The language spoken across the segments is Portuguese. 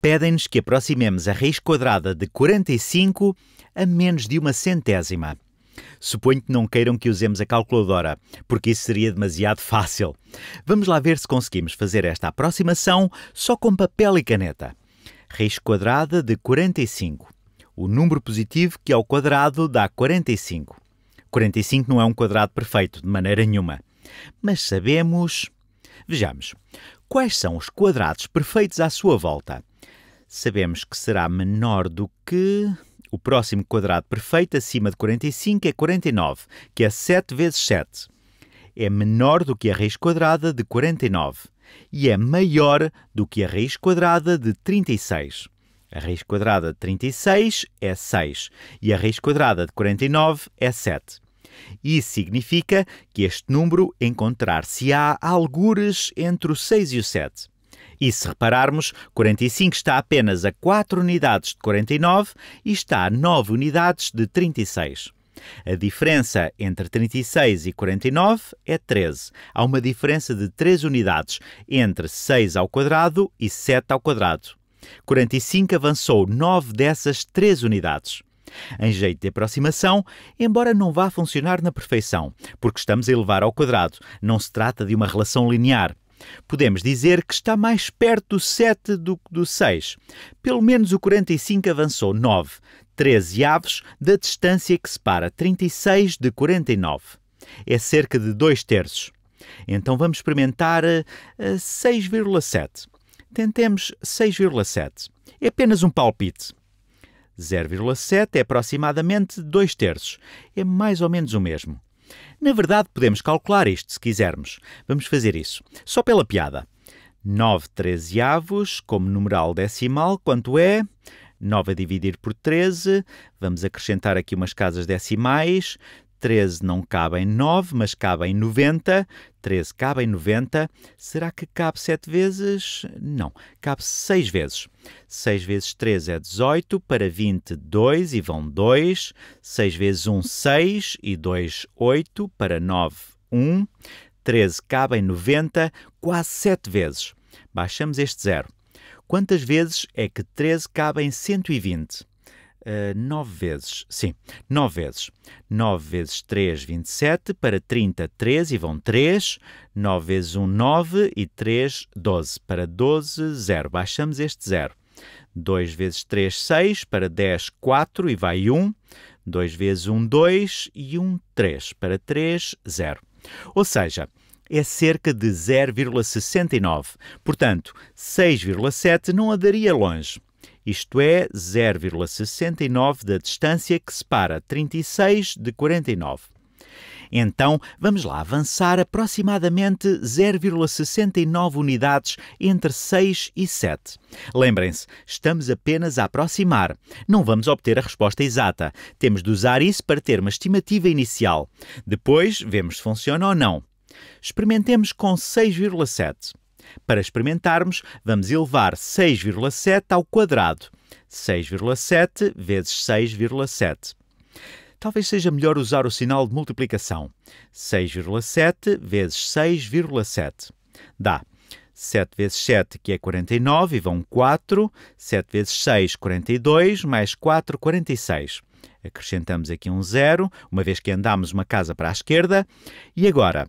pedem-nos que aproximemos a raiz quadrada de 45 a menos de uma centésima. Suponho que não queiram que usemos a calculadora, porque isso seria demasiado fácil. Vamos lá ver se conseguimos fazer esta aproximação só com papel e caneta. Raiz quadrada de 45. O número positivo que ao quadrado dá 45. 45 não é um quadrado perfeito, de maneira nenhuma. Mas sabemos. Vejamos. Quais são os quadrados perfeitos à sua volta? sabemos que será menor do que. O próximo quadrado perfeito acima de 45 é 49, que é 7 vezes 7. É menor do que a raiz quadrada de 49 e é maior do que a raiz quadrada de 36. A raiz quadrada de 36 é 6 e a raiz quadrada de 49 é 7. Isso significa que este número encontrar-se-á algures entre o 6 e o 7. E se repararmos, 45 está apenas a 4 unidades de 49 e está a 9 unidades de 36. A diferença entre 36 e 49 é 13. Há uma diferença de 3 unidades entre 6 ao quadrado e 7 ao quadrado. 45 avançou 9 dessas 3 unidades. Em jeito de aproximação, embora não vá funcionar na perfeição, porque estamos a elevar ao quadrado, não se trata de uma relação linear. Podemos dizer que está mais perto do 7 do que do 6. Pelo menos o 45 avançou 9, 13 aves da distância que separa 36 de 49. É cerca de 2 terços. Então vamos experimentar 6,7. Eh, eh, Tentemos 6,7. É apenas um palpite. 0,7 é aproximadamente 2 terços. É mais ou menos o mesmo. Na verdade, podemos calcular isto se quisermos. Vamos fazer isso. Só pela piada. 9 trezeavos como numeral decimal, quanto é? 9 a dividir por 13, vamos acrescentar aqui umas casas decimais, 13 não cabem 9, mas cabem 90. 13 cabe em 90. Será que cabe 7 vezes? Não, cabe 6 vezes. 6 vezes 3 é 18, para 20, 2 e vão 2. 6 vezes 1, 6 e 2, 8, para 9, 1. 13 cabe em 90, quase 7 vezes. Baixamos este zero. Quantas vezes é que 13 cabe cabem 120? Uh, eh, 9 vezes, sim, 9 vezes. 9 vezes 3, 27, para 30, 13, e vão 3. 9 vezes 1, 9, e 3, 12. Para 12, 0. Baixamos este 0. 2 vezes 3, 6, para 10, 4, e vai 1. 2 vezes 1, 2, e 1, 3. Para 3, 0. Ou seja, é cerca de 0,69. Portanto, 6,7 não a daria longe isto é 0,69 da distância que separa 36 de 49. Então, vamos lá avançar aproximadamente 0,69 unidades entre 6 e 7. Lembrem-se, estamos apenas a aproximar. Não vamos obter a resposta exata. Temos de usar isso para ter uma estimativa inicial. Depois, vemos se funciona ou não. Experimentemos com 6,7. Para experimentarmos, vamos elevar 6,7 ao quadrado. 6,7 vezes 6,7. Talvez seja melhor usar o sinal de multiplicação. 6,7 vezes 6,7. Dá 7 vezes 7, que é 49, e vão 4. 7 vezes 6, 42, mais 4, 46. Acrescentamos aqui um zero, uma vez que andámos uma casa para a esquerda. E agora,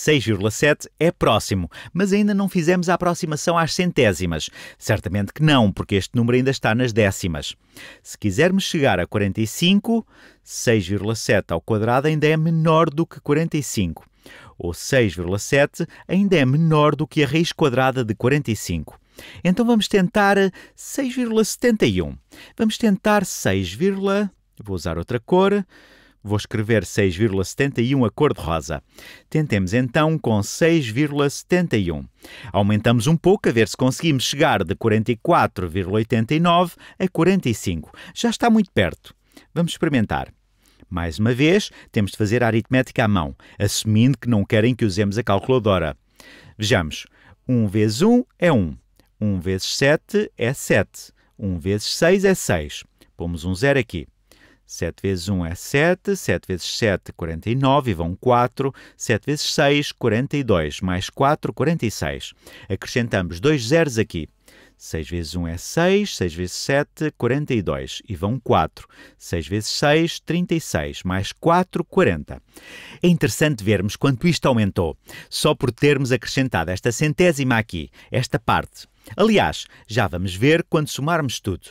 6,7 é próximo, mas ainda não fizemos a aproximação às centésimas. Certamente que não, porque este número ainda está nas décimas. Se quisermos chegar a 45, 6,7 ao quadrado ainda é menor do que 45. Ou 6,7 ainda é menor do que a raiz quadrada de 45. Então vamos tentar 6,71. Vamos tentar 6, vou usar outra cor. Vou escrever 6,71 a cor de rosa. Tentemos então com 6,71. Aumentamos um pouco a ver se conseguimos chegar de 44,89 a 45. Já está muito perto. Vamos experimentar. Mais uma vez, temos de fazer a aritmética à mão, assumindo que não querem que usemos a calculadora. Vejamos. 1 vezes 1 é 1. 1 vezes 7 é 7. 1 vezes 6 é 6. Pomos um zero aqui. 7 vezes 1 é 7, 7 vezes 7, 49, e vão 4, 7 vezes 6, 42, mais 4, 46. Acrescentamos dois zeros aqui. 6 vezes 1 é 6, 6 vezes 7, 42, e vão 4. 6 vezes 6, 36, mais 4, 40. É interessante vermos quanto isto aumentou, só por termos acrescentado esta centésima aqui, esta parte. Aliás, já vamos ver quando somarmos tudo.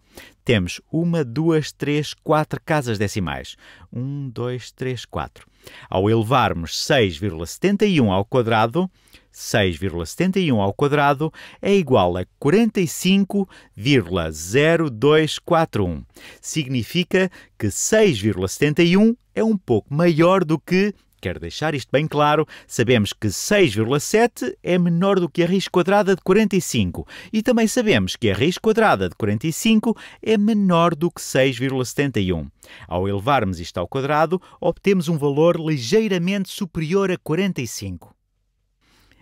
Temos uma, duas, três, quatro casas decimais. Um, dois, três, quatro. Ao elevarmos 6,71 ao quadrado, 6,71 ao quadrado é igual a 45,0241. Significa que 6,71 é um pouco maior do que Quero deixar isto bem claro. Sabemos que 6,7 é menor do que a raiz quadrada de 45 e também sabemos que a raiz quadrada de 45 é menor do que 6,71. Ao elevarmos isto ao quadrado, obtemos um valor ligeiramente superior a 45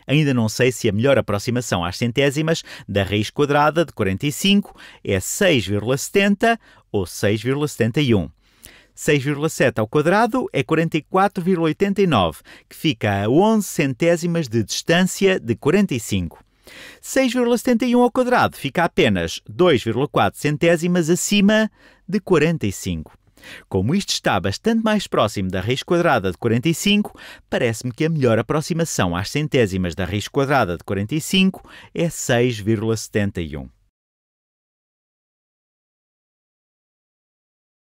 ainda não sei se a melhor aproximação às centésimas da raiz quadrada de 45 é 6,70 ou 6,71. 6,7 ao quadrado é 44,89, que fica a 11 centésimas de distância de 45. 6,71 ao quadrado fica apenas 2,4 centésimas acima de 45. Como isto está bastante mais próximo da raiz quadrada de 45, parece-me que a melhor aproximação às centésimas da raiz quadrada de 45 é 6,71.